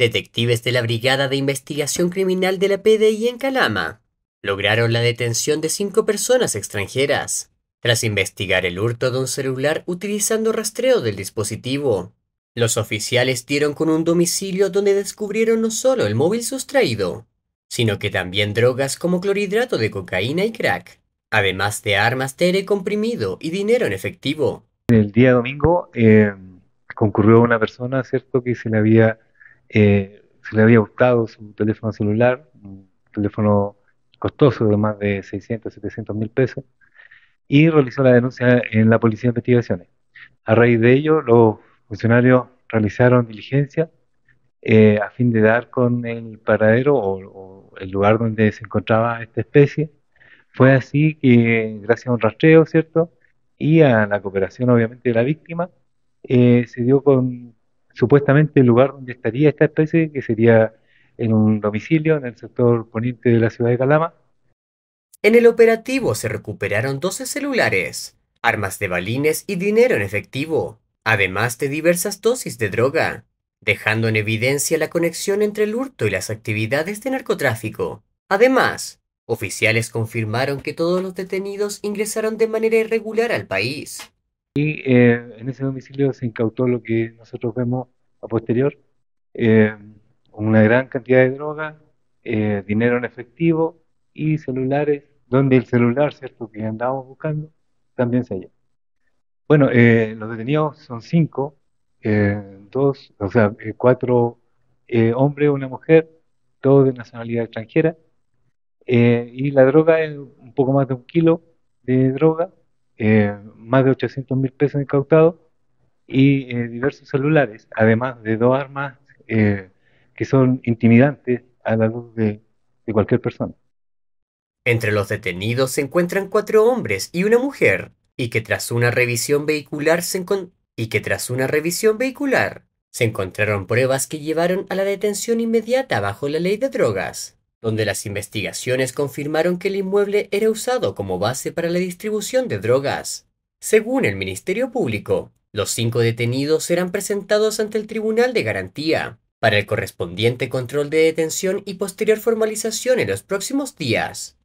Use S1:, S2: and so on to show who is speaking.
S1: Detectives de la Brigada de Investigación Criminal de la PDI en Calama lograron la detención de cinco personas extranjeras, tras investigar el hurto de un celular utilizando rastreo del dispositivo. Los oficiales dieron con un domicilio donde descubrieron no solo el móvil sustraído, sino que también drogas como clorhidrato de cocaína y crack, además de armas de aire comprimido y dinero en efectivo.
S2: El día domingo eh, concurrió una persona, ¿cierto?, que se le había eh, se le había gustado su teléfono celular, un teléfono costoso de más de 600, 700 mil pesos, y realizó la denuncia en la Policía de Investigaciones. A raíz de ello, los funcionarios realizaron diligencia eh, a fin de dar con el paradero o, el lugar donde se encontraba esta especie. Fue así que, gracias a un rastreo, ¿cierto? Y a la cooperación, obviamente, de la víctima, eh, se dio con supuestamente el lugar donde estaría esta
S1: especie, que sería en un domicilio en el sector poniente de la ciudad de Calama. En el operativo se recuperaron 12 celulares, armas de balines y dinero en efectivo, además de diversas dosis de droga, dejando en evidencia la conexión entre el hurto y las actividades de narcotráfico. Además, oficiales confirmaron que todos los detenidos ingresaron de manera irregular al país,
S2: y eh, en ese domicilio se incautó lo que nosotros vemos a posterior, eh, una gran cantidad de droga, eh, dinero en efectivo y celulares, donde el celular, ¿cierto?, que andábamos buscando, también se halló. Bueno, los detenidos son cinco, dos, o sea, cuatro hombres, una mujer, todos de nacionalidad extranjera, y la droga es un poco más de un kilo de droga, eh, más de 800 mil pesos incautados y eh, diversos celulares, además de dos armas eh, que son intimidantes a la luz de, cualquier persona.
S1: Entre los detenidos se encuentran cuatro hombres y una mujer, y que tras una revisión vehicular y que tras una revisión vehicular se encontraron pruebas que llevaron a la detención inmediata bajo la ley de drogas donde las investigaciones confirmaron que el inmueble era usado como base para la distribución de drogas. Según el Ministerio Público, los cinco detenidos serán presentados ante el Tribunal de Garantía para el correspondiente control de detención y posterior formalización en los próximos días.